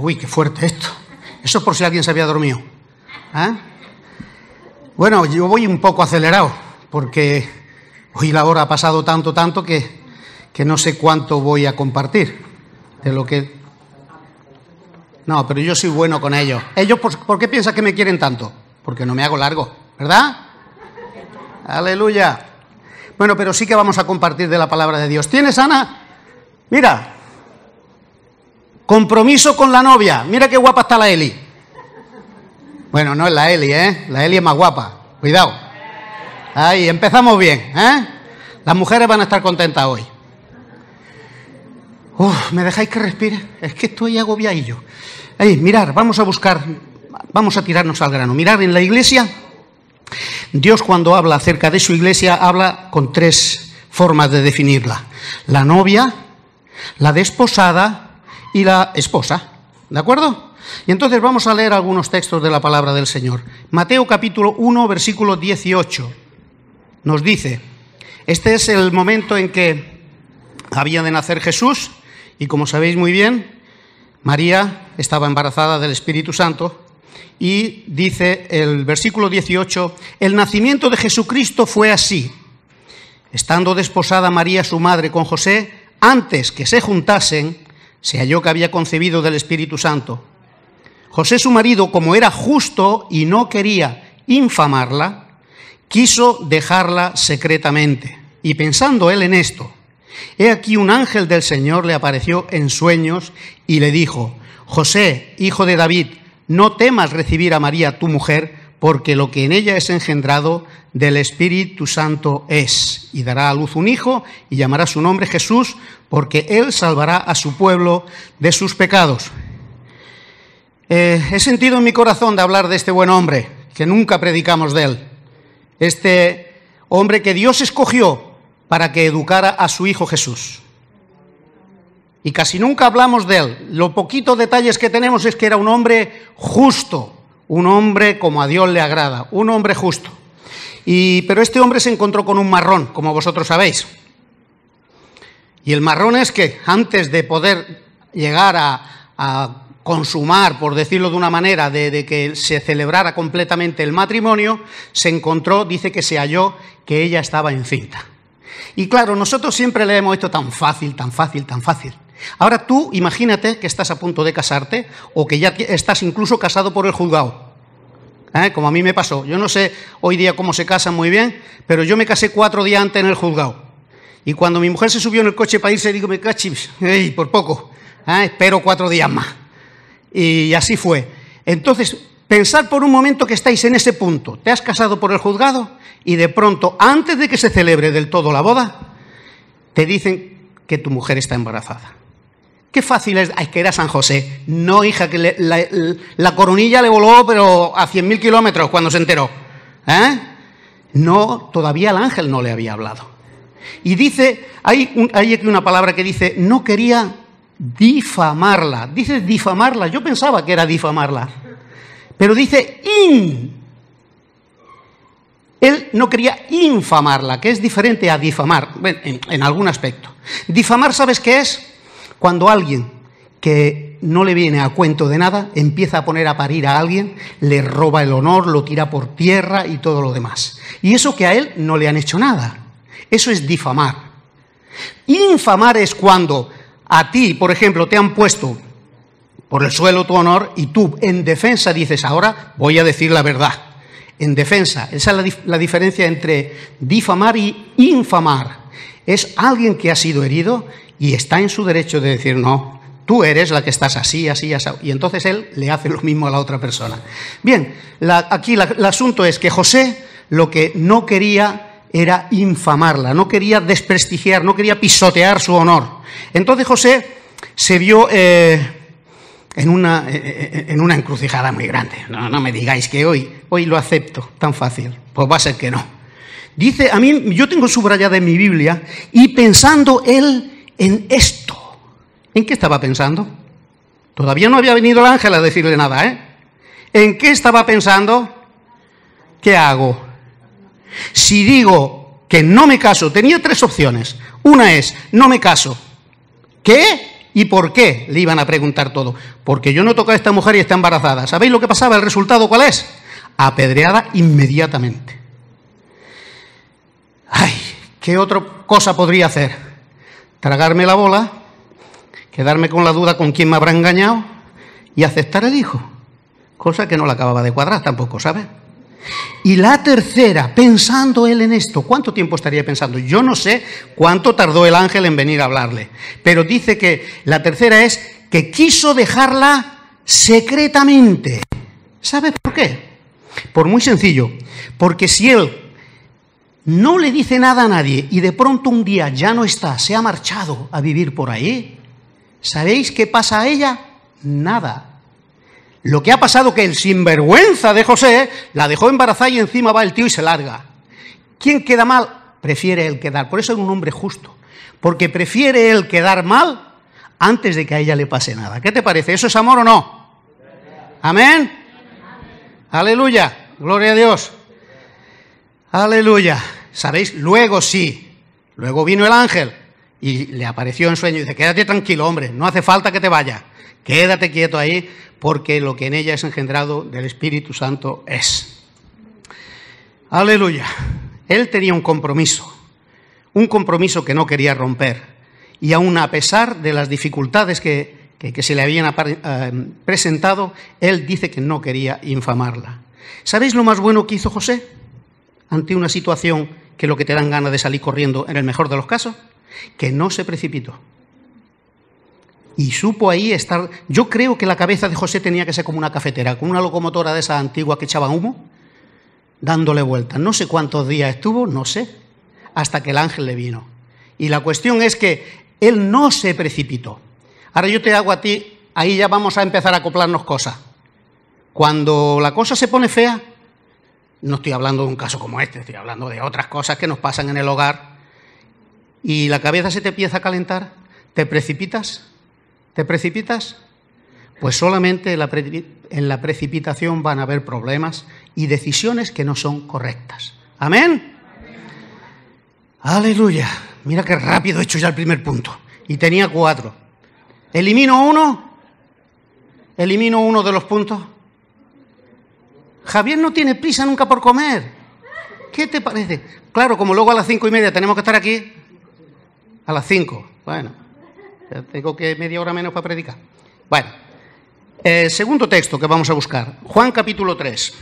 Uy, qué fuerte esto. Eso por si alguien se había dormido. ¿Ah? Bueno, yo voy un poco acelerado, porque hoy la hora ha pasado tanto, tanto que, que no sé cuánto voy a compartir de lo que. No, pero yo soy bueno con ellos. ¿Ellos por, qué piensas que me quieren tanto? Porque no me hago largo, ¿verdad? Aleluya. Bueno, pero sí que vamos a compartir de la palabra de Dios. ¿Tienes, Ana? Mira, Compromiso con la novia. Mira qué guapa está la Eli. Bueno, no es la Eli, ¿eh? La Eli es más guapa. Cuidado. Ahí, empezamos bien, ¿eh? Las mujeres van a estar contentas hoy. Uf, ¿me dejáis que respire? Es que estoy agobiadillo. Ahí, mirar, vamos a buscar, vamos a tirarnos al grano. Mirar en la iglesia. Dios cuando habla acerca de su iglesia habla con tres formas de definirla. La novia, la desposada y la esposa. ¿De acuerdo? Y entonces vamos a leer algunos textos de la palabra del Señor. Mateo capítulo 1, versículo 18 nos dice, este es el momento en que había de nacer Jesús y como sabéis muy bien, María estaba embarazada del Espíritu Santo y dice el versículo 18, el nacimiento de Jesucristo fue así. Estando desposada María su madre con José, antes que se juntasen, se halló que había concebido del Espíritu Santo. José su marido, como era justo y no quería infamarla, quiso dejarla secretamente. Y pensando él en esto, he aquí un ángel del Señor le apareció en sueños y le dijo, José, hijo de David, no temas recibir a María tu mujer, porque lo que en ella es engendrado del Espíritu Santo es, y dará a luz un hijo, y llamará su nombre Jesús, porque él salvará a su pueblo de sus pecados. Eh, he sentido en mi corazón de hablar de este buen hombre, que nunca predicamos de él, este hombre que Dios escogió para que educara a su hijo Jesús. Y casi nunca hablamos de él. Lo poquito detalles que tenemos es que era un hombre justo, un hombre como a Dios le agrada, un hombre justo. Y, pero este hombre se encontró con un marrón, como vosotros sabéis. Y el marrón es que antes de poder llegar a, consumar, por decirlo de una manera, de, de, que se celebrara completamente el matrimonio, se encontró, dice que se halló que ella estaba encinta. Y claro, nosotros siempre le hemos hecho tan fácil, tan fácil, tan fácil. Ahora tú imagínate que estás a punto de casarte o que ya estás incluso casado por el juzgado. ¿Eh? Como a mí me pasó. Yo no sé hoy día cómo se casan muy bien, pero yo me casé cuatro días antes en el juzgado. Y cuando mi mujer se subió en el coche para irse, digo, me cachis, por poco. ¿eh? Espero cuatro días más. Y así fue. Entonces, pensar por un momento que estáis en ese punto. Te has casado por el juzgado y de pronto, antes de que se celebre del todo la boda, te dicen que tu mujer está embarazada. Qué fácil es, es que era San José. No, hija, que la, coronilla le voló, pero a 100.000 kilómetros cuando se enteró. ¿Eh? No, todavía el ángel no le había hablado. Y dice, hay, hay aquí una palabra que dice, no quería difamarla. Dice difamarla, yo pensaba que era difamarla. Pero dice in. Él no quería infamarla, que es diferente a difamar, en algún aspecto. Difamar, ¿sabes qué es? Cuando alguien que no le viene a cuento de nada empieza a poner a parir a alguien, le roba el honor, lo tira por tierra y todo lo demás. Y eso que a él no le han hecho nada. Eso es difamar. Infamar es cuando a ti, por ejemplo, te han puesto por el suelo tu honor y tú en defensa dices, ahora voy a decir la verdad. En defensa. Esa es la, diferencia entre difamar y infamar. Es alguien que ha sido herido y está en su derecho de decir, no, tú eres la que estás así, así, así. Y entonces él le hace lo mismo a la otra persona. Bien, aquí el asunto es que José lo que no quería era infamarla, no quería desprestigiar, no quería pisotear su honor. Entonces José se vio eh, eh, eh, en, una, encrucijada muy grande. No, me digáis que hoy, hoy lo acepto tan fácil. Pues va a ser que no. Dice, a mí, yo tengo subrayada en mi Biblia, y pensando él en esto. ¿En qué estaba pensando? Todavía no había venido el ángel a decirle nada, ¿eh? ¿En qué estaba pensando? ¿Qué hago? Si digo que no me caso, tenía tres opciones. Una es, no me caso. ¿Qué? ¿Y por qué? Le iban a preguntar todo. Porque yo no toco a esta mujer y está embarazada. ¿Sabéis lo que pasaba? ¿El resultado cuál es? Apedreada inmediatamente. Ay, ¿qué otra cosa podría hacer? tragarme la bola, quedarme con la duda con quién me habrá engañado y aceptar el hijo, cosa que no la acababa de cuadrar tampoco, ¿sabes? Y la tercera, pensando él en esto, ¿cuánto tiempo estaría pensando? Yo no sé cuánto tardó el ángel en venir a hablarle, pero dice que la tercera es que quiso dejarla secretamente. ¿Sabes por qué? Por muy sencillo, porque si él no le dice nada a nadie y de pronto un día ya no está, se ha marchado a vivir por ahí, ¿sabéis qué pasa a ella? Nada. Lo que ha pasado que el sinvergüenza de José la dejó embarazada y encima va el tío y se larga. ¿Quién queda mal? Prefiere el quedar. Por eso es un hombre justo. Porque prefiere el quedar mal antes de que a ella le pase nada. ¿Qué te parece? ¿Eso es amor o no? Amén. Aleluya. Gloria a Dios. Aleluya. ¿Sabéis? Luego sí. Luego vino el ángel y le apareció en sueño y dice, quédate tranquilo, hombre, no hace falta que te vaya. Quédate quieto ahí porque lo que en ella es engendrado del Espíritu Santo es. Aleluya. Él tenía un compromiso, un compromiso que no quería romper. Y aun a pesar de las dificultades que, se le habían eh, presentado, él dice que no quería infamarla. ¿Sabéis lo más bueno que hizo José ante una situación que lo que te dan ganas de salir corriendo en el mejor de los casos, que no se precipitó. Y supo ahí estar. Yo creo que la cabeza de José tenía que ser como una cafetera, con una locomotora de esa antigua que echaba humo, dándole vueltas. No sé cuántos días estuvo, no sé, hasta que el ángel le vino. Y la cuestión es que él no se precipitó. Ahora yo te hago a ti, ahí ya vamos a empezar a acoplarnos cosas. Cuando la cosa se pone fea, no estoy hablando de un caso como este, estoy hablando de otras cosas que nos pasan en el hogar. Y la cabeza se te empieza a calentar, te precipitas, te precipitas. Pues solamente en la, precipitación van a haber problemas y decisiones que no son correctas. Amén. Aleluya. Mira qué rápido he hecho ya el primer punto. Y tenía cuatro. Elimino uno. Elimino uno de los puntos Javier no tiene prisa nunca por comer. ¿Qué te parece? Claro, como luego a las cinco y media tenemos que estar aquí. A las cinco. Bueno, tengo que media hora menos para predicar. Bueno, el eh, segundo texto que vamos a buscar. Juan capítulo 3.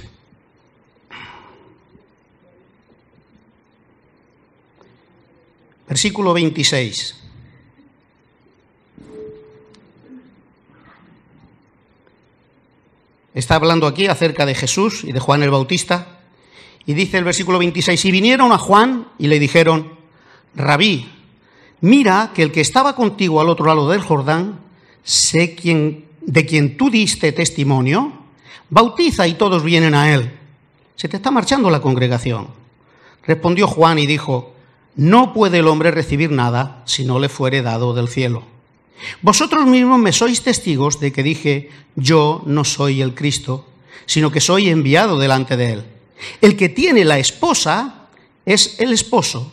Versículo 26. está hablando aquí acerca de Jesús y de Juan el Bautista, y dice el versículo 26, y vinieron a Juan y le dijeron, Rabí, mira que el que estaba contigo al otro lado del Jordán, sé quien, de quien tú diste testimonio, bautiza y todos vienen a él. Se te está marchando la congregación. Respondió Juan y dijo, no puede el hombre recibir nada si no le fuere dado del cielo. Vosotros mismos me sois testigos de que dije, yo no soy el Cristo, sino que soy enviado delante de Él. El que tiene la esposa es el esposo,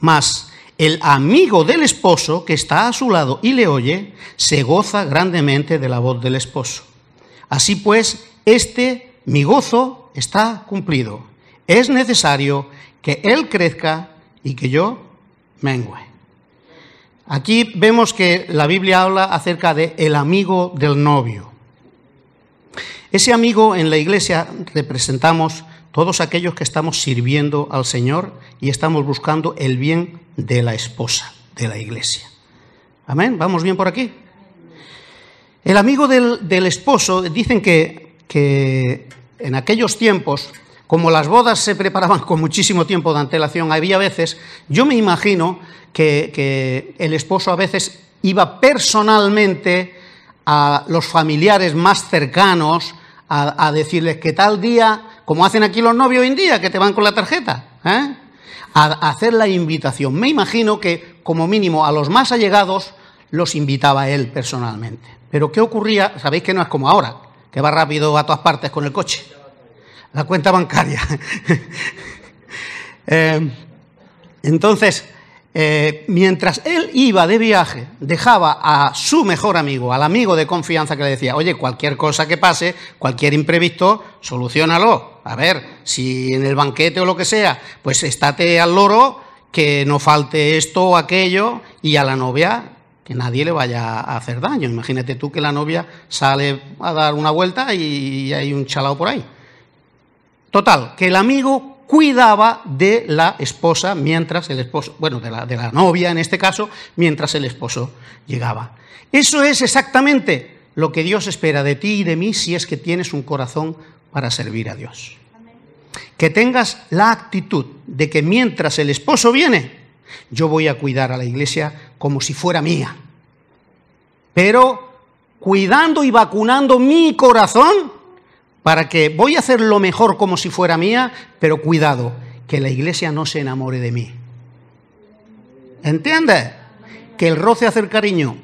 mas el amigo del esposo que está a su lado y le oye, se goza grandemente de la voz del esposo. Así pues, este mi gozo está cumplido. Es necesario que Él crezca y que yo mengüe. Aquí vemos que la Biblia habla acerca de el amigo del novio. Ese amigo en la iglesia representamos todos aquellos que estamos sirviendo al Señor y estamos buscando el bien de la esposa de la iglesia. Amén, vamos bien por aquí. El amigo del, esposo, dicen que en aquellos tiempos como las bodas se preparaban con muchísimo tiempo de antelación, había veces, yo me imagino que, el esposo a veces iba personalmente a los familiares más cercanos a, decirles que tal día, como hacen aquí los novios hoy en día, que te van con la tarjeta, ¿eh? a hacer la invitación. Me imagino que, como mínimo, a los más allegados los invitaba él personalmente. Pero ¿qué ocurría? Sabéis que no es como ahora, que va rápido a todas partes con el coche la cuenta bancaria. Eh, entonces, eh, mientras él iba de viaje, dejaba a su mejor amigo, al amigo de confianza que le decía, oye, cualquier cosa que pase, cualquier imprevisto, solucionalo. A ver, si en el banquete o lo que sea, pues estate al loro, que no falte esto o aquello, y a la novia, que nadie le vaya a hacer daño. Imagínate tú que la novia sale a dar una vuelta y hay un chalao por ahí. Total, que el amigo cuidaba de la esposa mientras el esposo, bueno, de la, de la novia en este caso, mientras el esposo llegaba. Eso es exactamente lo que Dios espera de ti y de mí si es que tienes un corazón para servir a Dios. Que tengas la actitud de que mientras el esposo viene, yo voy a cuidar a la iglesia como si fuera mía. Pero cuidando y vacunando mi corazón para que voy a hacer lo mejor como si fuera mía, pero cuidado, que la iglesia no se enamore de mí. ¿Entiende? Que el roce hace el cariño.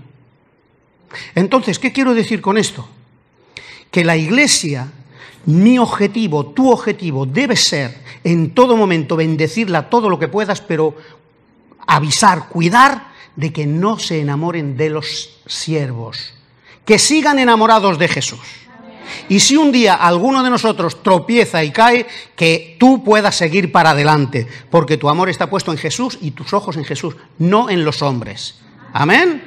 Entonces, ¿qué quiero decir con esto? Que la iglesia, mi objetivo, tu objetivo, debe ser en todo momento bendecirla todo lo que puedas, pero avisar, cuidar de que no se enamoren de los siervos, que sigan enamorados de Jesús. Y si un día alguno de nosotros tropieza y cae, que tú puedas seguir para adelante, porque tu amor está puesto en Jesús y tus ojos en Jesús, no en los hombres. Amén.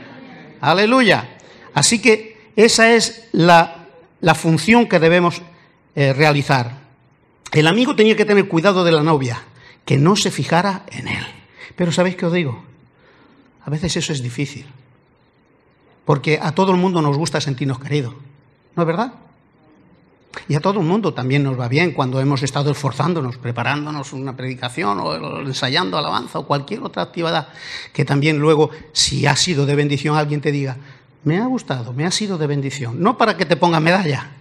Aleluya. Así que esa es la, función que debemos eh, realizar. El amigo tenía que tener cuidado de la novia, que no se fijara en él. Pero ¿sabéis qué os digo? A veces eso es difícil, porque a todo el mundo nos gusta sentirnos queridos, ¿no es verdad? Y a todo el mundo también nos va bien cuando hemos estado esforzándonos, preparándonos una predicación o ensayando alabanza o cualquier otra actividad que también luego, si ha sido de bendición, alguien te diga, me ha gustado, me ha sido de bendición. No para que te ponga medalla,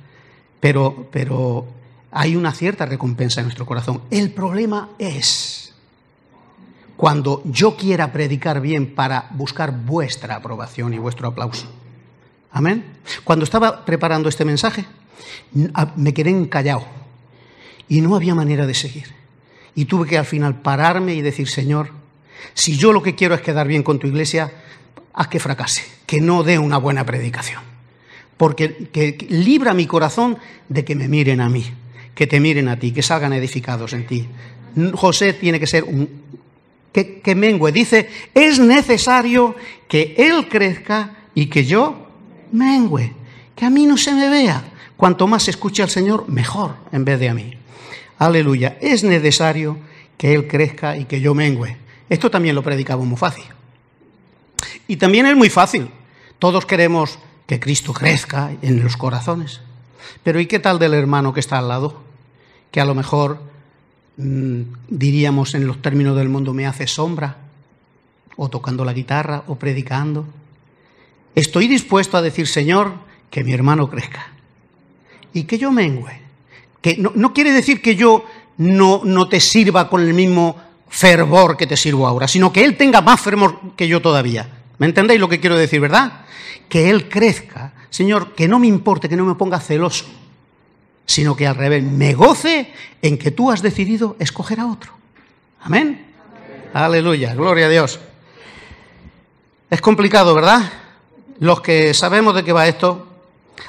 pero, pero hay una cierta recompensa en nuestro corazón. El problema es cuando yo quiera predicar bien para buscar vuestra aprobación y vuestro aplauso. Amén. Cuando estaba preparando este mensaje, Ah, me quedé encallado y no había manera de seguir. Y tuve que al final pararme y decir, Señor, si yo lo que quiero es quedar bien con tu iglesia, haz que fracase, que no dé una buena predicación. Porque que libra mi corazón de que me miren a mí, que te miren a ti, que salgan edificados en ti. José tiene que ser un... que, que mengue. Dice, es necesario que él crezca y que yo mengue, que a mí no se me vea. Cuanto más escuche al Señor, mejor en vez de a mí. Aleluya. Es necesario que Él crezca y que yo mengüe. Esto también lo predicamos muy fácil. Y también es muy fácil. Todos queremos que Cristo crezca en los corazones. Pero ¿y qué tal del hermano que está al lado? Que a lo mejor mm, diríamos en los términos del mundo me hace sombra, o tocando la guitarra, o predicando. Estoy dispuesto a decir, Señor, que mi hermano crezca y que yo mengüe. Que no, quiere decir que yo no, te sirva con el mismo fervor que te sirvo ahora, sino que Él tenga más fervor que yo todavía. ¿Me entendéis lo que quiero decir, verdad? Que Él crezca. Señor, que no me importe, que no me ponga celoso, sino que al revés, me goce en que tú has decidido escoger a otro. Amén. Aleluya, gloria a Dios. Es complicado, ¿verdad? Los que sabemos de qué va esto,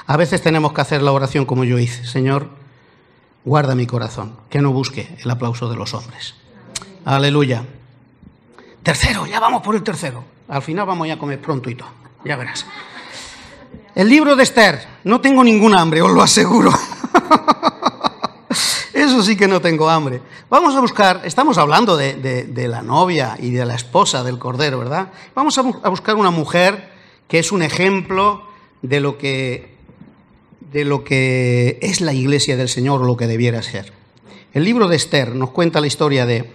a veces tenemos que hacer la oración como yo hice, Señor, guarda mi corazón, que no busque el aplauso de los hombres. Aleluya. Tercero, ya vamos por el tercero. Al final vamos ya a comer pronto y todo, ya verás. El libro de Esther, no tengo ninguna hambre, os lo aseguro. Eso sí que no tengo hambre. Vamos a buscar, estamos hablando de, la novia y de la esposa del Cordero, ¿verdad? Vamos a, a buscar una mujer que es un ejemplo de lo que de lo que es la iglesia del Señor, o lo que debiera ser. El libro de Esther nos cuenta la historia de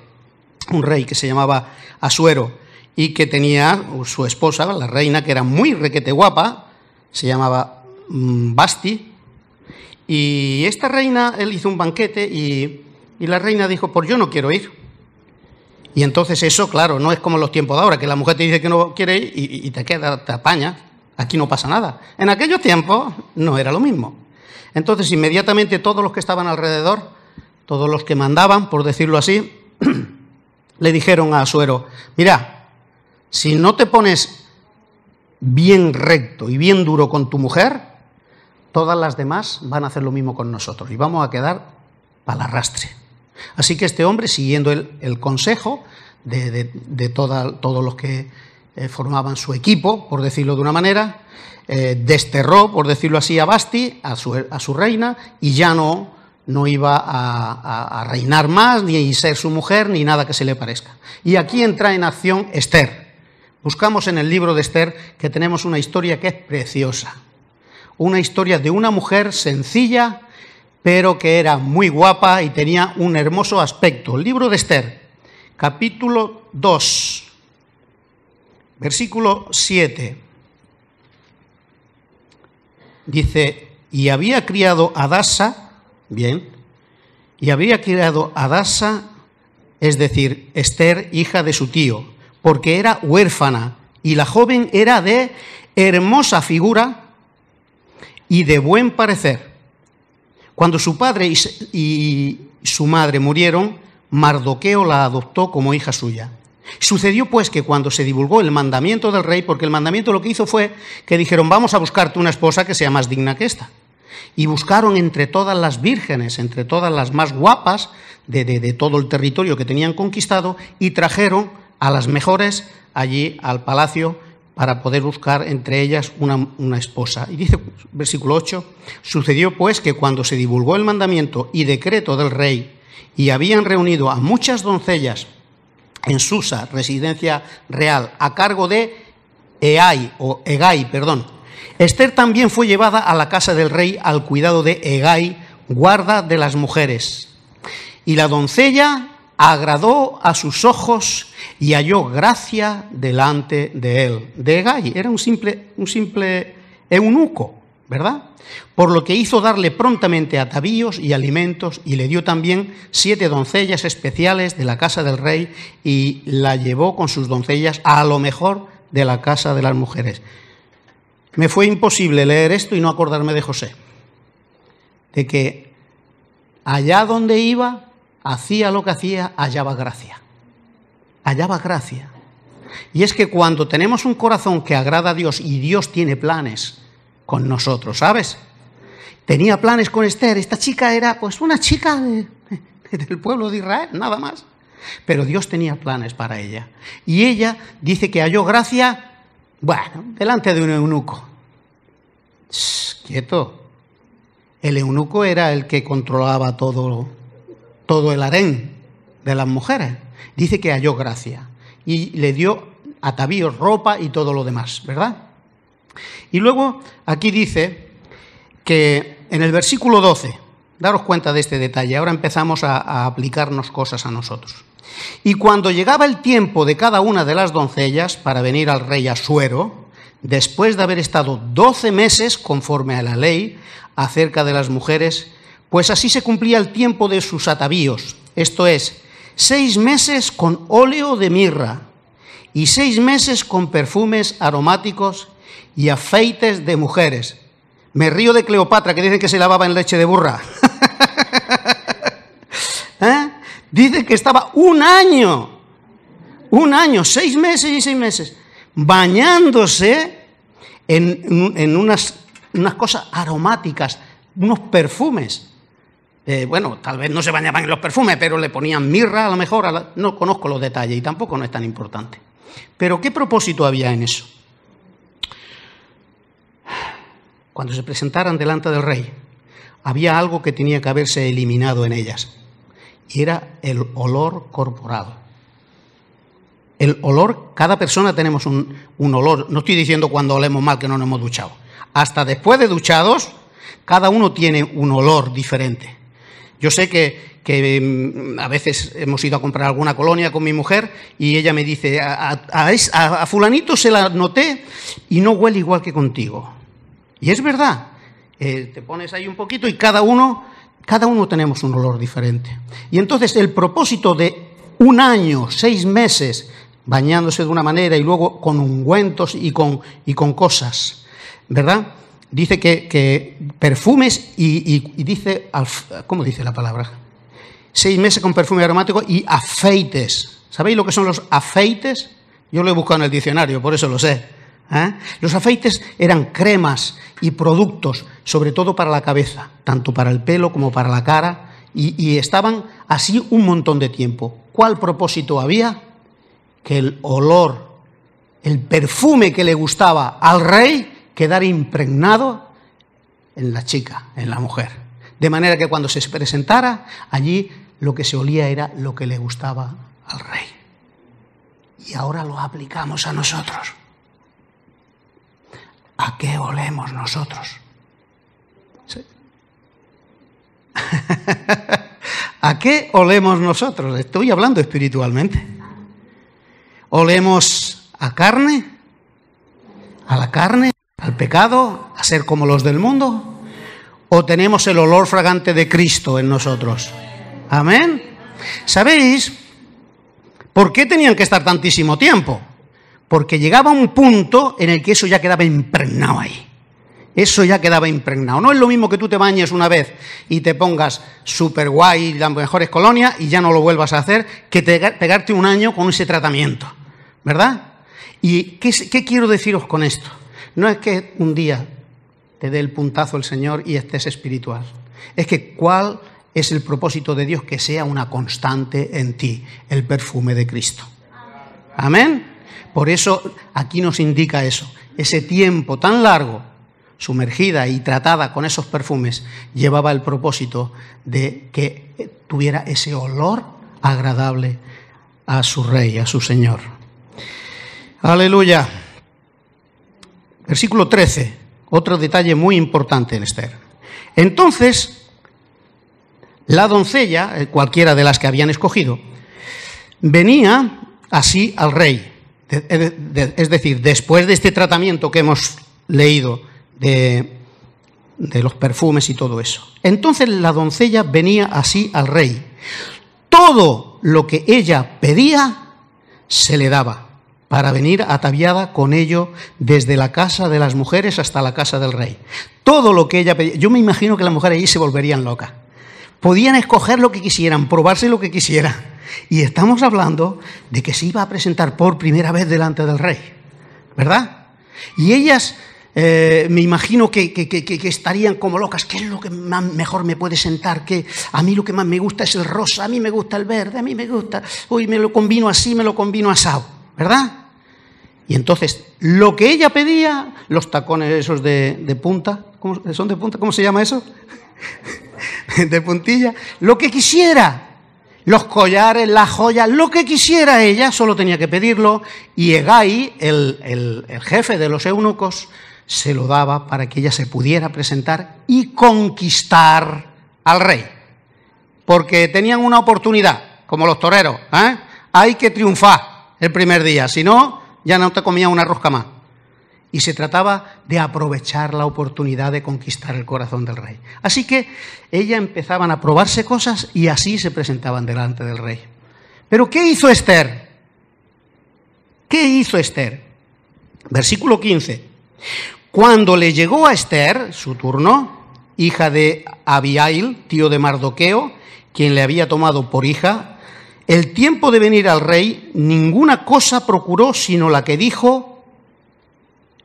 un rey que se llamaba Asuero y que tenía su esposa, la reina, que era muy requete guapa, se llamaba mm, Basti. Y esta reina, él hizo un banquete y, la reina dijo, pues yo no quiero ir. Y entonces eso, claro, no es como los tiempos de ahora, que la mujer te dice que no quiere ir y, y te queda, te apaña. Aquí no pasa nada. En aquellos tiempos no era lo mismo. Entonces, inmediatamente todos los que estaban alrededor, todos los que mandaban, por decirlo así, le dijeron a suero: mira, si no te pones bien recto y bien duro con tu mujer, todas las demás van a hacer lo mismo con nosotros y vamos a quedar para arrastre. Así que este hombre, siguiendo el, consejo de, todos los que eh, formaban su equipo, por decirlo de una manera, eh, desterró, por decirlo así, a Basti, a su, reina, y ya no, no iba a, reinar más, ni ser su mujer, ni nada que se le parezca. Y aquí entra en acción Esther. Buscamos en el libro de Esther que tenemos una historia que es preciosa. Una historia de una mujer sencilla, pero que era muy guapa y tenía un hermoso aspecto. El libro de Esther, capítulo 2, Versículo 7. Dice, y había criado a Dasa, bien, y había criado a Dasa, es decir, Esther, hija de su tío, porque era huérfana, y la joven era de hermosa figura y de buen parecer. Cuando su padre y su madre murieron, Mardoqueo la adoptó como hija suya. Sucedió pues que cuando se divulgó el mandamiento del rey, porque el mandamiento lo que hizo fue que dijeron, vamos a buscarte una esposa que sea más digna que esta. Y buscaron entre todas las vírgenes, entre todas las más guapas de, de, todo el territorio que tenían conquistado, y trajeron a las mejores allí al palacio para poder buscar entre ellas una, una, esposa. Y dice, versículo 8, sucedió pues que cuando se divulgó el mandamiento y decreto del rey, y habían reunido a muchas doncellas en Susa, residencia real, a cargo de Eai o Egai, perdón. Esther también fue llevada a la casa del rey al cuidado de Egai, guarda de las mujeres. Y la doncella agradó a sus ojos y halló gracia delante de él. De Egai, era un simple, un simple eunuco. ¿verdad? Por lo que hizo darle prontamente atavíos y alimentos y le dio también siete doncellas especiales de la casa del rey y la llevó con sus doncellas a lo mejor de la casa de las mujeres. Me fue imposible leer esto y no acordarme de José, de que allá donde iba, hacía lo que hacía, hallaba gracia. Hallaba gracia. Y es que cuando tenemos un corazón que agrada a Dios y Dios tiene planes, con nosotros, ¿sabes? Tenía planes con Esther. Esta chica era pues una chica del pueblo de Israel, nada más. Pero Dios tenía planes para ella. Y ella dice que halló gracia, bueno, delante de un eunuco. quieto. El eunuco era el que controlaba todo, todo el harén de las mujeres. Dice que halló gracia y le dio atavíos, ropa y todo lo demás, ¿verdad? Y luego aquí dice que en el versículo 12, daros cuenta de este detalle, ahora empezamos a, aplicarnos cosas a nosotros. Y cuando llegaba el tiempo de cada una de las doncellas para venir al rey Asuero, después de haber estado doce meses conforme a la ley acerca de las mujeres, pues así se cumplía el tiempo de sus atavíos, esto es, seis meses con óleo de mirra y seis meses con perfumes aromáticos y afeites de mujeres. Me río de Cleopatra, que dicen que se lavaba en leche de burra. ¿Eh? Dicen que estaba un año, un año, seis meses y seis meses, bañándose en, unas, cosas aromáticas, unos perfumes. Eh, bueno, tal vez no se bañaban en los perfumes, pero le ponían mirra a lo mejor. No conozco los detalles y tampoco no es tan importante. Pero ¿qué propósito había en eso? cuando se presentaran delante del rey, había algo que tenía que haberse eliminado en ellas, y era el olor corporal. El olor, cada persona tenemos un, olor, no estoy diciendo cuando olemos mal que no nos hemos duchado, hasta después de duchados, cada uno tiene un olor diferente. Yo sé que, mm, a veces hemos ido a comprar alguna colonia con mi mujer y ella me dice, a fulanito se la noté y no huele igual que contigo. Y es verdad, eh, te pones ahí un poquito y cada uno, cada uno tenemos un olor diferente. Y entonces el propósito de un año, seis meses, bañándose de una manera y luego con ungüentos y con, cosas, ¿verdad? Dice que, perfumes y, y, dice, ¿cómo dice la palabra? Seis meses con perfume aromático y afeites. ¿Sabéis lo que son los afeites? Yo lo he buscado en el diccionario, por eso lo sé. ¿Eh? Los afeites eran cremas y productos, sobre todo para la cabeza, tanto para el pelo como para la cara, y, y estaban así un montón de tiempo. ¿Cuál propósito había? Que el olor, el perfume que le gustaba al rey, quedara impregnado en la chica, en la mujer. De manera que cuando se presentara, allí lo que se olía era lo que le gustaba al rey. Y ahora lo aplicamos a nosotros. ¿a qué olemos nosotros? ¿A qué olemos nosotros? Estoy hablando espiritualmente. ¿Olemos a carne? ¿A la carne? ¿Al pecado? ¿A ser como los del mundo? ¿O tenemos el olor fragante de Cristo en nosotros? Amén. ¿Sabéis por qué tenían que estar tantísimo tiempo? porque llegaba un punto en el que eso ya quedaba impregnado ahí. Eso ya quedaba impregnado. No es lo mismo que tú te bañes una vez y te pongas super guay, las mejores colonias, y ya no lo vuelvas a hacer, que pegarte un año con ese tratamiento. ¿Verdad? ¿Y qué quiero deciros con esto? No es que un día te dé el puntazo el Señor y estés espiritual. Es que cuál es el propósito de Dios que sea una constante en ti, el perfume de Cristo. Amén. Por eso aquí nos indica eso, ese tiempo tan largo, sumergida y tratada con esos perfumes, llevaba el propósito de que tuviera ese olor agradable a su rey, a su Señor. Aleluya. Versículo 13, otro detalle muy importante en Esther. Entonces, la doncella, eh, cualquiera de las que habían escogido, venía así al rey es decir, después de este tratamiento que hemos leído de, los perfumes y todo eso. Entonces la doncella venía así al rey. Todo lo que ella pedía se le daba para venir ataviada con ello desde la casa de las mujeres hasta la casa del rey. Todo lo que ella pedía, yo me imagino que las mujeres allí se volverían locas. Podían escoger lo que quisieran, probarse lo que quisieran. Y estamos hablando de que se iba a presentar por primera vez delante del rey, ¿verdad? Y ellas, eh, me imagino que, estarían como locas, ¿qué es lo que mejor me puede sentar? Que a mí lo que más me gusta es el rosa, a mí me gusta el verde, a mí me gusta, uy, me lo combino así, me lo combino asado, ¿verdad? Y entonces, lo que ella pedía, los tacones esos de, punta, ¿son de punta? ¿Cómo se llama eso? de puntilla, lo que quisiera, los collares, las joyas, lo que quisiera ella, solo tenía que pedirlo, y Egai, el, el, jefe de los eunucos, se lo daba para que ella se pudiera presentar y conquistar al rey. Porque tenían una oportunidad, como los toreros, ¿eh? hay que triunfar el primer día, si no, ya no te comía una rosca más y se trataba de aprovechar la oportunidad de conquistar el corazón del rey. Así que ella empezaban a probarse cosas y así se presentaban delante del rey. Pero ¿qué hizo Esther? ¿Qué hizo Esther? Versículo 15. Cuando le llegó a Esther su turno, hija de Abiail, tío de Mardoqueo, quien le había tomado por hija, el tiempo de venir al rey, ninguna cosa procuró sino la que dijo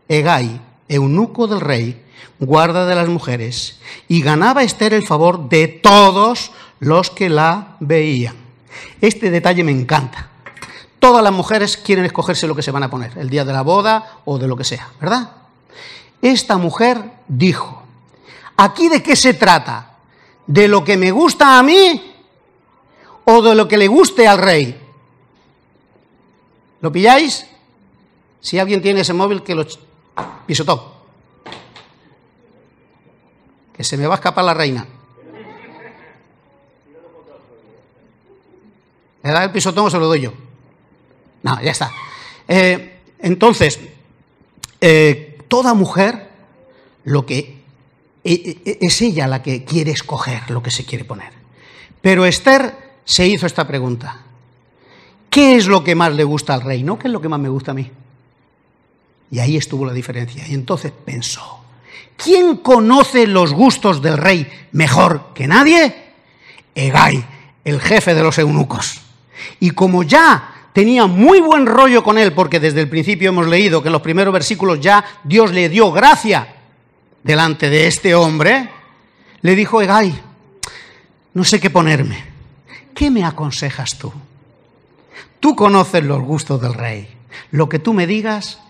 Egai, eunuco del rey, guarda de las mujeres, y ganaba Esther el favor de todos los que la veían. Este detalle me encanta. Todas las mujeres quieren escogerse lo que se van a poner, el día de la boda o de lo que sea, ¿verdad? Esta mujer dijo, ¿aquí de qué se trata? ¿De lo que me gusta a mí o de lo que le guste al rey? ¿Lo pilláis? Si alguien tiene ese móvil, que lo, pisotón. Que se me va a escapar la reina. ¿Le da el pisotón o se lo doy yo? No, ya está. Eh, entonces, eh, toda mujer, lo que e, e, e, es ella la que quiere escoger lo que se quiere poner. Pero Esther se hizo esta pregunta. ¿Qué es lo que más le gusta al rey? No, ¿qué es lo que más me gusta a mí? Y ahí estuvo la diferencia. Y entonces pensó, ¿quién conoce los gustos del rey mejor que nadie? Egay, el jefe de los eunucos. Y como ya tenía muy buen rollo con él, porque desde el principio hemos leído que en los primeros versículos ya Dios le dio gracia delante de este hombre, le dijo Egay, no sé qué ponerme, ¿qué me aconsejas tú? Tú conoces los gustos del rey, lo que tú me digas,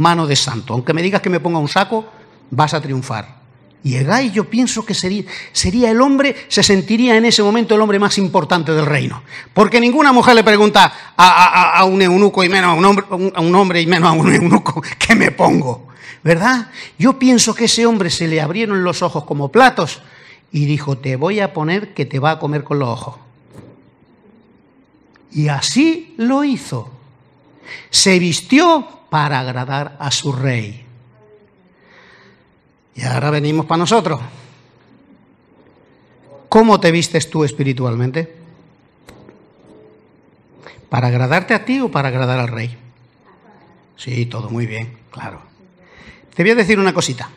mano de santo. Aunque me digas que me ponga un saco, vas a triunfar. Y Egay yo pienso que sería, el hombre, se sentiría en ese momento el hombre más importante del reino. Porque ninguna mujer le pregunta a, un eunuco y menos a un, hombre, a un hombre y menos a un eunuco, ¿qué me pongo? ¿Verdad? Yo pienso que ese hombre se le abrieron los ojos como platos y dijo, te voy a poner que te va a comer con los ojos. Y así lo hizo se vistió para agradar a su rey. Y ahora venimos para nosotros. ¿Cómo te vistes tú espiritualmente? ¿Para agradarte a ti o para agradar al rey? Sí, todo muy bien, claro. Te voy a decir una cosita.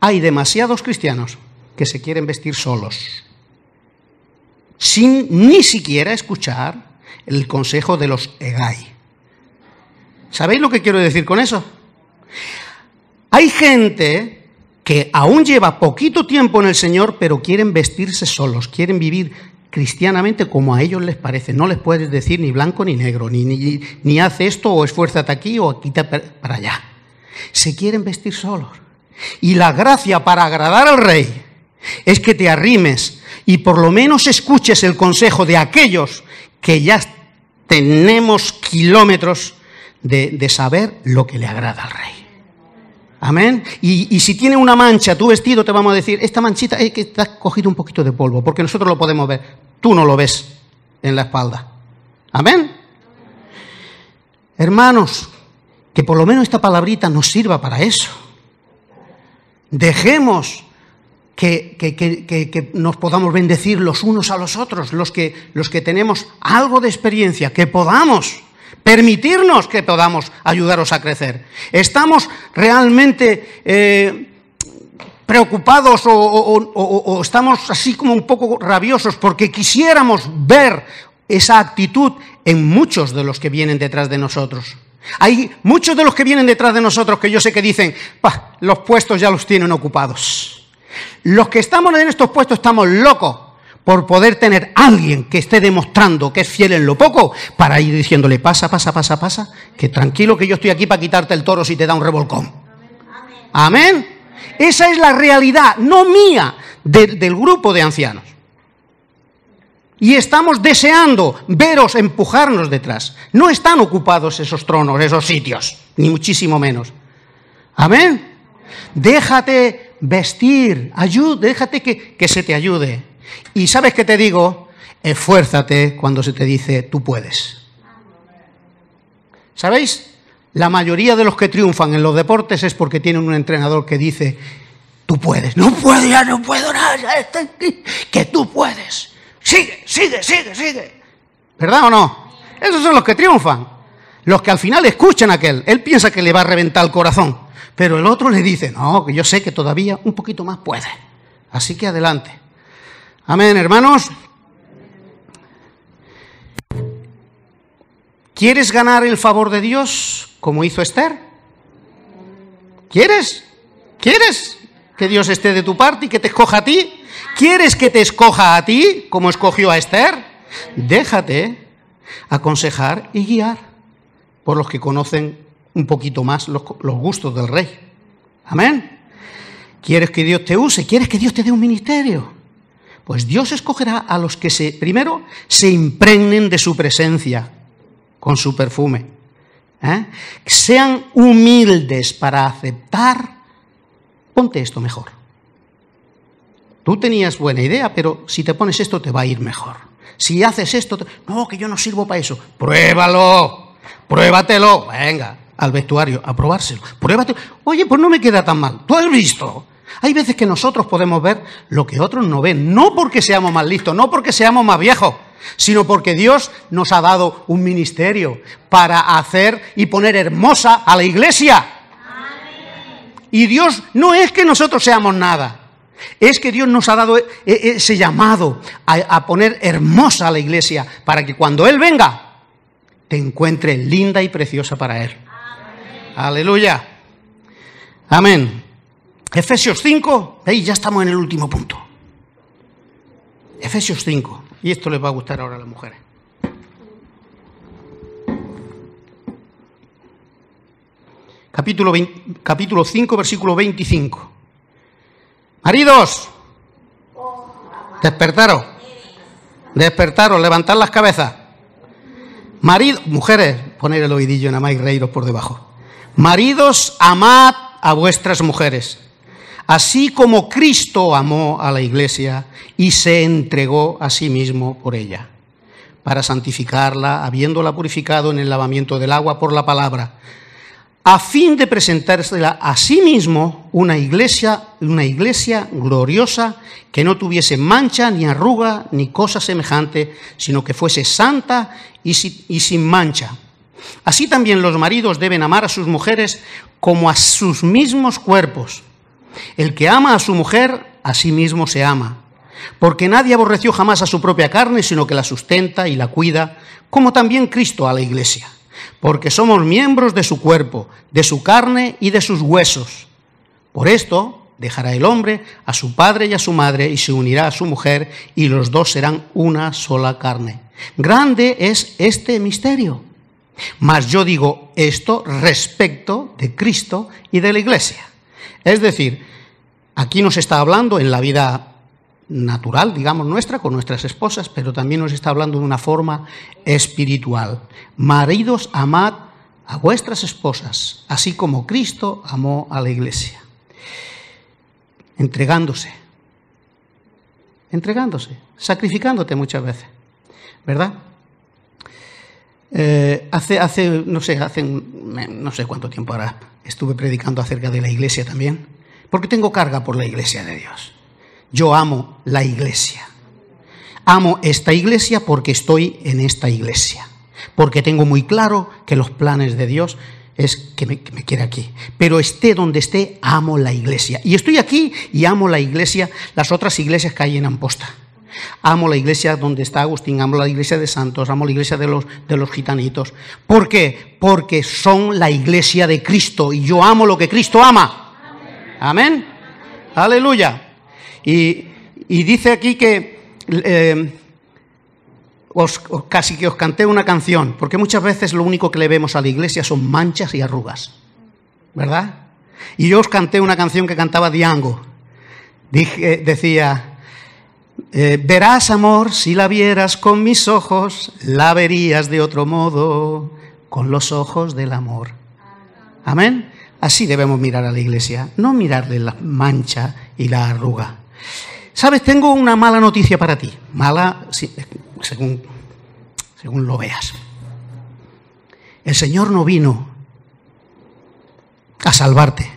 Hay demasiados cristianos que se quieren vestir solos, sin ni siquiera escuchar el consejo de los EGAI. ¿Sabéis lo que quiero decir con eso? Hay gente que aún lleva poquito tiempo en el Señor, pero quieren vestirse solos, quieren vivir cristianamente como a ellos les parece. No les puedes decir ni blanco ni negro, ni, ni, esto o esfuérzate aquí o quita para allá. Se quieren vestir solos. Y la gracia para agradar al rey es que te arrimes y por lo menos escuches el consejo de aquellos que ya tenemos kilómetros de, saber lo que le agrada al rey. Amén. Y, si tiene una mancha, tu vestido te vamos a decir, esta manchita es eh, que te has cogido un poquito de polvo, porque nosotros lo podemos ver. Tú no lo ves en la espalda. Amén. Hermanos, que por lo menos esta palabrita nos sirva para eso. Dejemos que, que, nos podamos bendecir los unos a los otros, los que, los que tenemos algo de experiencia, que podamos permitirnos que podamos ayudaros a crecer. ¿Estamos realmente eh, preocupados o, o estamos así como un poco rabiosos porque quisiéramos ver esa actitud en muchos de los que vienen detrás de nosotros? Hay muchos de los que vienen detrás de nosotros que yo sé que dicen, los puestos ya los tienen ocupados. Los que estamos en estos puestos estamos locos por poder tener alguien que esté demostrando que es fiel en lo poco, para ir diciéndole, pasa, pasa, pasa, pasa, que tranquilo que yo estoy aquí para quitarte el toro si te da un revolcón. Amén. Esa es la realidad, no mía, del grupo de ancianos. Y estamos deseando veros empujarnos detrás. No están ocupados esos tronos, esos sitios, ni muchísimo menos. Amén. Déjate vestir, déjate que se te ayude. Y sabes qué te digo, esfuérzate cuando se te dice tú puedes. ¿Sabéis? La mayoría de los que triunfan en los deportes es porque tienen un entrenador que dice, tú puedes, no puedo, ya no puedo nada, ya que tú puedes. Sigue, sigue, sigue, sigue. ¿Verdad o no? Esos son los que triunfan. Los que al final escuchan a aquel. Él piensa que le va a reventar el corazón, pero el otro le dice, no, que yo sé que todavía un poquito más puede. Así que adelante. Amén, hermanos. ¿Quieres ganar el favor de Dios como hizo Esther? ¿Quieres? ¿Quieres que Dios esté de tu parte y que te escoja a ti? ¿Quieres que te escoja a ti como escogió a Esther? Déjate aconsejar y guiar por los que conocen un poquito más los, gustos del rey. Amén. ¿Quieres que Dios te use? ¿Quieres que Dios te dé un ministerio? Pues Dios escogerá a los que se, primero se impregnen de su presencia con su perfume. ¿eh? Sean humildes para aceptar. Ponte esto mejor. Tú tenías buena idea, pero si te pones esto te va a ir mejor. Si haces esto, no, que yo no sirvo para eso. Pruébalo, pruébatelo. Venga, al vestuario a probárselo. Pruébate. Oye, pues no me queda tan mal. Tú has visto. Hay veces que nosotros podemos ver lo que otros no ven, no porque seamos más listos, no porque seamos más viejos, sino porque Dios nos ha dado un ministerio para hacer y poner hermosa a la iglesia. Y Dios no es que nosotros seamos nada, es que Dios nos ha dado e, e, ese llamado a, poner hermosa a la iglesia para que cuando Él venga te encuentre linda y preciosa para Él. Aleluya. Amén. Efesios 5, ahí ya estamos en el último punto. Efesios 5, y esto les va a gustar ahora a las mujeres. Capítulo, 5, versículo 25. Maridos, despertaros, despertaros, levantad las cabezas. Marido, mujeres, poner el oidillo en más y reíros por debajo. Maridos, amad a vuestras mujeres así como Cristo amó a la iglesia y se entregó a sí mismo por ella, para santificarla, habiéndola purificado en el lavamiento del agua por la palabra, a fin de presentársela a sí mismo una iglesia, una iglesia gloriosa que no tuviese mancha ni arruga ni cosa semejante, sino que fuese santa y sin mancha. Así también los maridos deben amar a sus mujeres como a sus mismos cuerpos. El que ama a su mujer, a sí mismo se ama. Porque nadie aborreció jamás a su propia carne, sino que la sustenta y la cuida, como también Cristo a la iglesia. Porque somos miembros de su cuerpo, de su carne y de sus huesos. Por esto dejará el hombre a su padre y a su madre y se unirá a su mujer y los dos serán una sola carne. Grande es este misterio. Mas yo digo esto respecto de Cristo y de la iglesia. Es decir, aquí nos está hablando en la vida natural, digamos, nuestra, con nuestras esposas, pero también nos está hablando de una forma espiritual. Maridos, amad a vuestras esposas, así como Cristo amó a la iglesia, entregándose, entregándose, sacrificándote muchas veces, ¿verdad? Eh, hace, hace, no sé, hace no sé cuánto tiempo ahora estuve predicando acerca de la iglesia también, porque tengo carga por la iglesia de Dios. Yo amo la iglesia. Amo esta iglesia porque estoy en esta iglesia, porque tengo muy claro que los planes de Dios es que me, que aquí. Pero esté donde esté, amo la iglesia. Y estoy aquí y amo la iglesia, las otras iglesias que hay en Amposta. Amo la iglesia donde está Agustín, amo la iglesia de santos, amo la iglesia de los, gitanitos. ¿Por qué? Porque son la iglesia de Cristo y yo amo lo que Cristo ama. Amén. Aleluya. Y, dice aquí que eh, casi que os canté una canción, porque muchas veces lo único que le vemos a la iglesia son manchas y arrugas. ¿Verdad? Y yo os canté una canción que cantaba Diango. decía, eh, verás, amor, si la vieras con mis ojos, la verías de otro modo, con los ojos del amor. Amén. Así debemos mirar a la iglesia, no mirarle la mancha y la arruga. Sabes, tengo una mala noticia para ti. Mala según, según lo veas. El Señor no vino a salvarte.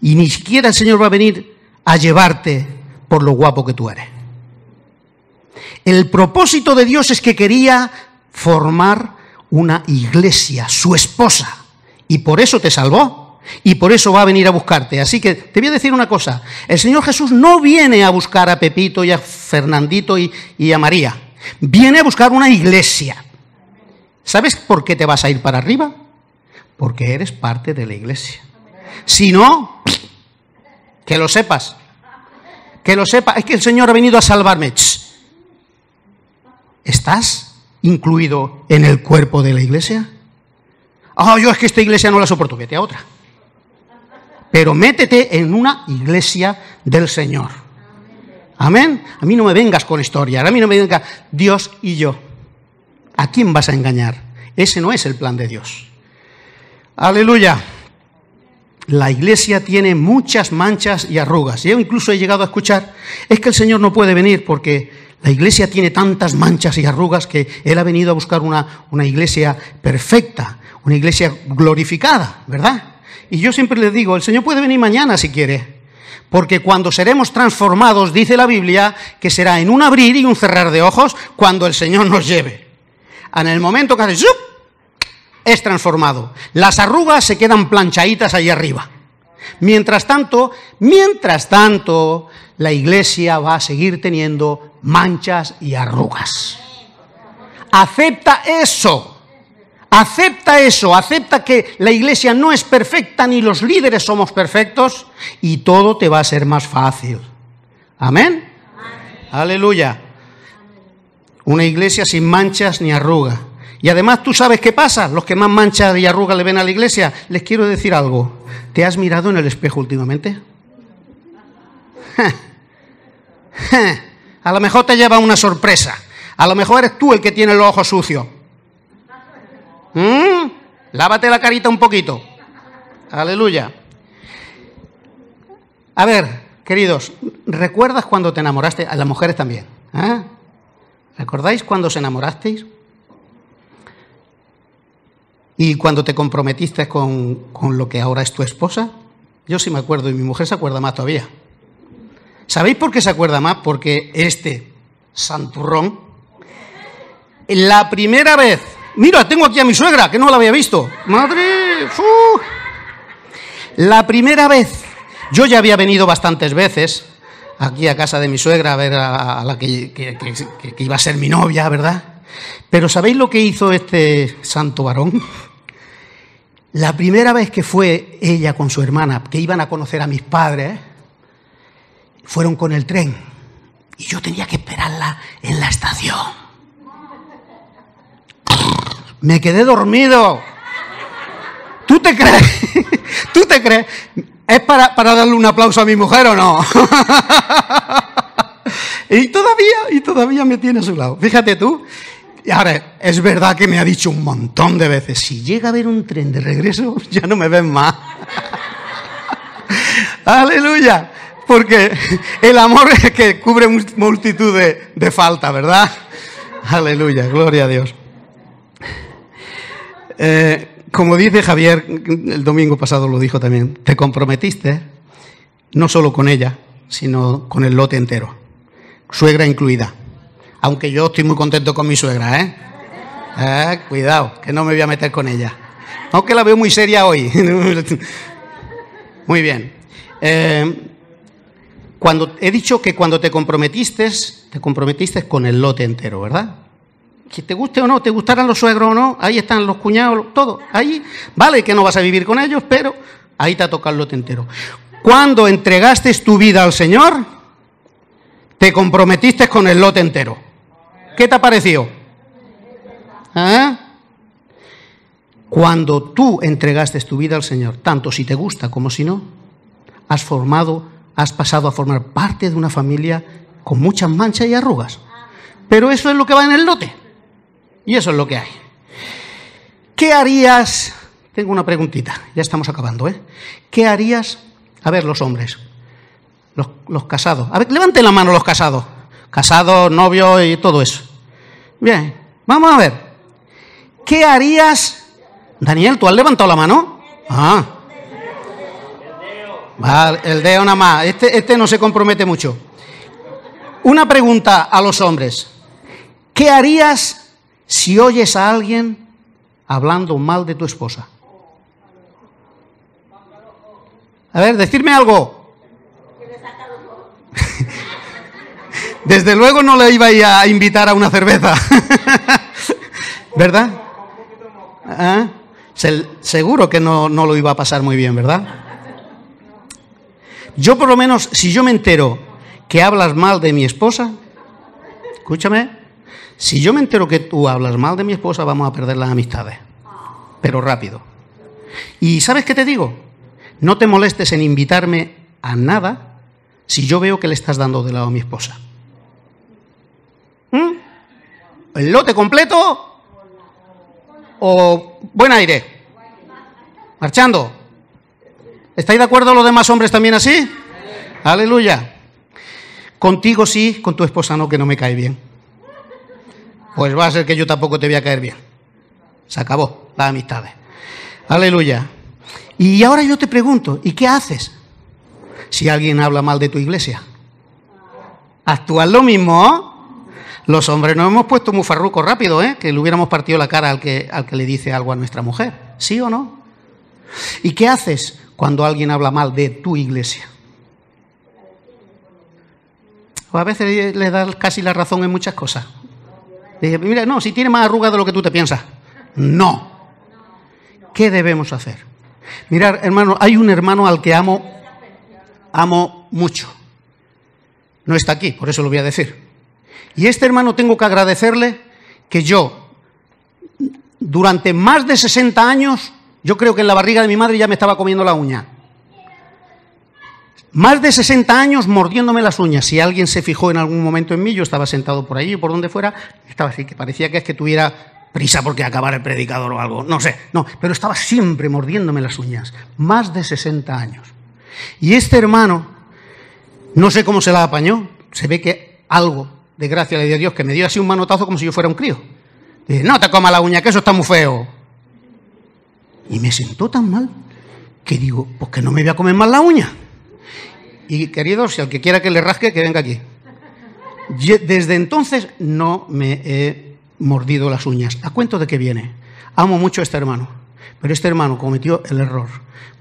Y ni siquiera el Señor va a venir a llevarte por lo guapo que tú eres. El propósito de Dios es que quería formar una iglesia, su esposa. Y por eso te salvó. Y por eso va a venir a buscarte. Así que te voy a decir una cosa. El Señor Jesús no viene a buscar a Pepito y a Fernandito y, y a María. Viene a buscar una iglesia. ¿Sabes por qué te vas a ir para arriba? Porque eres parte de la iglesia. Si no, que lo sepas. Que lo sepas. Es que el Señor ha venido a salvarme. ¿Estás incluido en el cuerpo de la iglesia? Ah, yo es que esta iglesia no la soporto, vete a otra. Pero métete en una iglesia del Señor. Amén. A mí no me vengas con historia, a mí no me vengas Dios y yo. ¿A quién vas a engañar? Ese no es el plan de Dios. Aleluya. La iglesia tiene muchas manchas y arrugas. Yo incluso he llegado a escuchar, es que el Señor no puede venir porque la iglesia tiene tantas manchas y arrugas que Él ha venido a buscar una, iglesia perfecta, una iglesia glorificada, ¿verdad? Y yo siempre le digo, el Señor puede venir mañana si quiere, porque cuando seremos transformados, dice la Biblia, que será en un abrir y un cerrar de ojos cuando el Señor nos lleve. En el momento que hace ¡zup! es transformado. Las arrugas se quedan planchaditas ahí arriba. Mientras tanto, mientras tanto, la iglesia va a seguir teniendo manchas y arrugas. Acepta eso. Acepta eso, acepta que la iglesia no es perfecta ni los líderes somos perfectos y todo te va a ser más fácil. Amén. Aleluya. Una iglesia sin manchas ni arrugas. Y además tú sabes qué pasa. Los que más manchas y arrugas le ven a la iglesia, les quiero decir algo. ¿Te has mirado en el espejo últimamente? A lo mejor te lleva una sorpresa. A lo mejor eres tú el que tiene los ojos sucios. ¿Mm? Lávate la carita un poquito. Aleluya. A ver, queridos, ¿recuerdas cuando te enamoraste? A las mujeres también. ¿eh? ¿Recordáis cuando os enamorasteis? Y cuando te comprometiste con, con lo que ahora es tu esposa. Yo sí me acuerdo y mi mujer se acuerda más todavía. ¿Sabéis por qué se acuerda más? Porque este santurrón, la primera vez, mira, tengo aquí a mi suegra, que no la había visto, madre, ¡Fu! la primera vez, yo ya había venido bastantes veces aquí a casa de mi suegra a ver a, la que, que iba a ser mi novia, ¿verdad? Pero ¿sabéis lo que hizo este santo varón? La primera vez que fue ella con su hermana, que iban a conocer a mis padres, ¿eh? fueron con el tren y yo tenía que esperarla en la estación. Me quedé dormido. ¿Tú te crees? ¿Tú te crees? ¿Es para, darle un aplauso a mi mujer o no? y todavía, y todavía me tiene a su lado. Fíjate tú. Y ahora, es verdad que me ha dicho un montón de veces, si llega a haber un tren de regreso, ya no me ven más. Aleluya. Porque el amor es que cubre multitud de, falta, ¿verdad? Aleluya, gloria a Dios. Eh, como dice Javier, el domingo pasado lo dijo también, te comprometiste no solo con ella, sino con el lote entero, suegra incluida. Aunque yo estoy muy contento con mi suegra, ¿eh? eh cuidado, que no me voy a meter con ella. Aunque la veo muy seria hoy. muy bien. Eh, cuando he dicho que cuando te comprometiste, te comprometiste con el lote entero, ¿verdad? Que te guste o no, te gustarán los suegros o no, ahí están los cuñados, todo. Ahí, vale que no vas a vivir con ellos, pero ahí te ha tocado el lote entero. Cuando entregaste tu vida al Señor, te comprometiste con el lote entero. ¿Qué te ha parecido? ¿Eh? Cuando tú entregaste tu vida al Señor, tanto si te gusta como si no, has formado has pasado a formar parte de una familia con muchas manchas y arrugas. Pero eso es lo que va en el lote. Y eso es lo que hay. ¿Qué harías? Tengo una preguntita, ya estamos acabando, ¿eh? ¿Qué harías? A ver, los hombres, los, casados. A ver, levanten la mano los casados. Casados, novios y todo eso. Bien, vamos a ver. ¿Qué harías? Daniel, ¿tú has levantado la mano? Ah, el de una más. Este, este no se compromete mucho. Una pregunta a los hombres. ¿Qué harías si oyes a alguien hablando mal de tu esposa? A ver, decirme algo. Desde luego no le iba a invitar a una cerveza. ¿Verdad? ¿Ah? Seguro que no, no lo iba a pasar muy bien, ¿verdad? Yo por lo menos, si yo me entero que hablas mal de mi esposa, escúchame, si yo me entero que tú hablas mal de mi esposa, vamos a perder las amistades, pero rápido. ¿Y sabes qué te digo? No te molestes en invitarme a nada si yo veo que le estás dando de lado a mi esposa. ¿Mm? ¿El lote completo o buen aire? Marchando. ¿Estáis de acuerdo los demás hombres también así? Aleluya. Contigo sí, con tu esposa no, que no me cae bien. Pues va a ser que yo tampoco te voy a caer bien. Se acabó la amistad. Aleluya. Y ahora yo te pregunto, ¿y qué haces si alguien habla mal de tu iglesia? actúan lo mismo. Los hombres nos hemos puesto muy farruco rápido, ¿eh? que le hubiéramos partido la cara al que, al que le dice algo a nuestra mujer. ¿Sí o no? ¿Y qué haces cuando alguien habla mal de tu iglesia. a veces le das casi la razón en muchas cosas. mira, no, si tiene más arruga de lo que tú te piensas. No. ¿Qué debemos hacer? Mirar, hermano, hay un hermano al que amo, amo mucho. No está aquí, por eso lo voy a decir. Y este hermano tengo que agradecerle que yo, durante más de 60 años, yo creo que en la barriga de mi madre ya me estaba comiendo la uña. Más de 60 años mordiéndome las uñas. Si alguien se fijó en algún momento en mí, yo estaba sentado por ahí o por donde fuera, estaba así, que parecía que es que tuviera prisa porque acabara el predicador o algo, no sé, no, pero estaba siempre mordiéndome las uñas. Más de 60 años. Y este hermano, no sé cómo se la apañó, se ve que algo, de gracia le dio a Dios, que me dio así un manotazo como si yo fuera un crío. Dice, no te comas la uña, que eso está muy feo. Y me sentó tan mal que digo, pues que no me voy a comer más la uña. Y queridos, si al que quiera que le rasque, que venga aquí. desde entonces no me he mordido las uñas. ¿A cuento de que viene? Amo mucho a este hermano, pero este hermano cometió el error.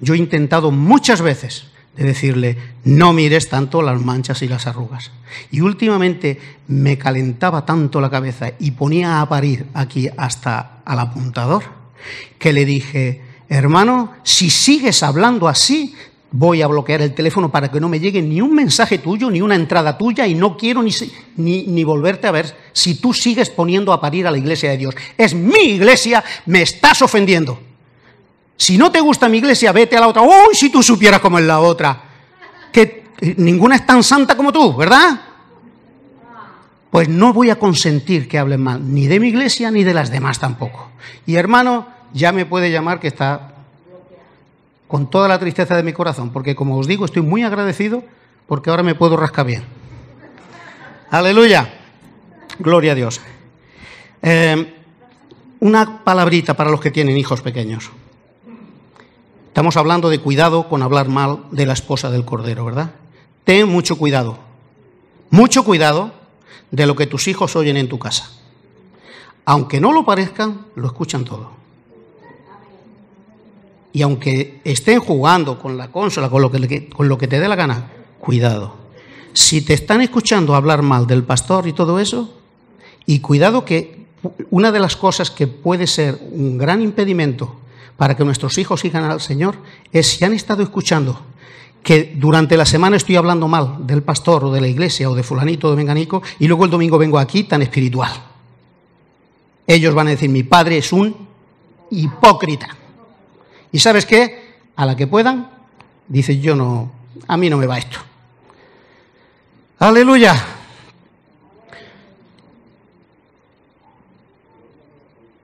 Yo he intentado muchas veces de decirle, no mires tanto las manchas y las arrugas. Y últimamente me calentaba tanto la cabeza y ponía a parir aquí hasta al apuntador que le dije, hermano, si sigues hablando así, voy a bloquear el teléfono para que no me llegue ni un mensaje tuyo, ni una entrada tuya, y no quiero ni, volverte a ver si tú sigues poniendo a parir a la iglesia de Dios. Es mi iglesia, me estás ofendiendo. Si no te gusta mi iglesia, vete a la otra. ¡Uy, si tú supieras cómo es la otra! Que eh, ninguna es tan santa como tú, ¿verdad? pues no voy a consentir que hablen mal, ni de mi iglesia ni de las demás tampoco. Y hermano, ya me puede llamar que está con toda la tristeza de mi corazón, porque como os digo, estoy muy agradecido porque ahora me puedo rascar bien. Aleluya. Gloria a Dios. Eh, una palabrita para los que tienen hijos pequeños. Estamos hablando de cuidado con hablar mal de la esposa del cordero, ¿verdad? Ten mucho cuidado. Mucho cuidado de lo que tus hijos oyen en tu casa. Aunque no lo parezcan, lo escuchan todo. Y aunque estén jugando con la consola, con lo que, con lo que te dé la gana, cuidado. Si te están escuchando hablar mal del pastor y todo eso, y cuidado que una de las cosas que puede ser un gran impedimento para que nuestros hijos sigan al Señor es si han estado escuchando que durante la semana estoy hablando mal del pastor o de la iglesia o de fulanito o de menganico y luego el domingo vengo aquí tan espiritual. Ellos van a decir, mi padre es un hipócrita. ¿Y sabes qué? A la que puedan, dice, yo no, a mí no me va esto. Aleluya.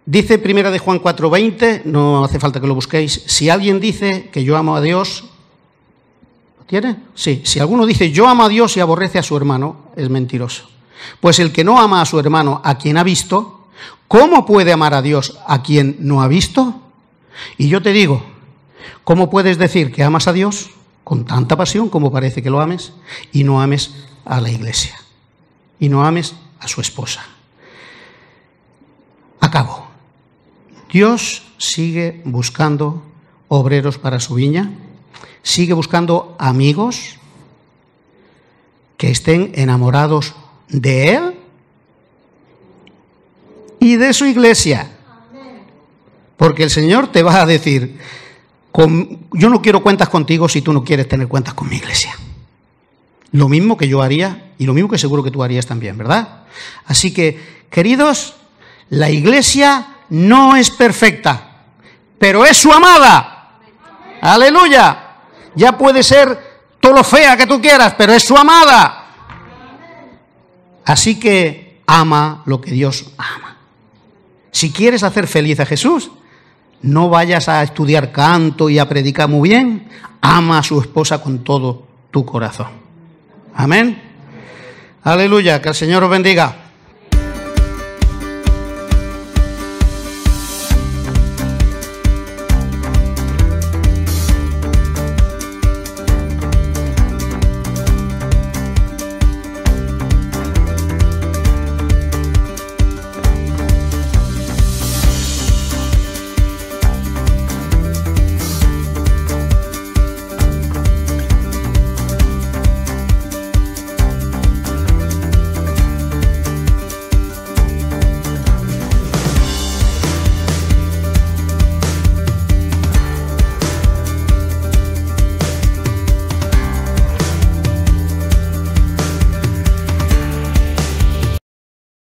Dice primera de Juan 4:20, no hace falta que lo busquéis, si alguien dice que yo amo a Dios ¿Tiene? Sí. Si alguno dice yo amo a Dios y aborrece a su hermano, es mentiroso. Pues el que no ama a su hermano a quien ha visto, ¿cómo puede amar a Dios a quien no ha visto? Y yo te digo, ¿cómo puedes decir que amas a Dios con tanta pasión como parece que lo ames y no ames a la iglesia? Y no ames a su esposa. Acabo. Dios sigue buscando obreros para su viña sigue buscando amigos que estén enamorados de Él y de su iglesia. Porque el Señor te va a decir, yo no quiero cuentas contigo si tú no quieres tener cuentas con mi iglesia. Lo mismo que yo haría y lo mismo que seguro que tú harías también, ¿verdad? Así que, queridos, la iglesia no es perfecta, pero es su amada. Aleluya. Ya puede ser todo lo fea que tú quieras, pero es su amada. Así que ama lo que Dios ama. Si quieres hacer feliz a Jesús, no vayas a estudiar canto y a predicar muy bien. Ama a su esposa con todo tu corazón. Amén. Aleluya, que el Señor os bendiga.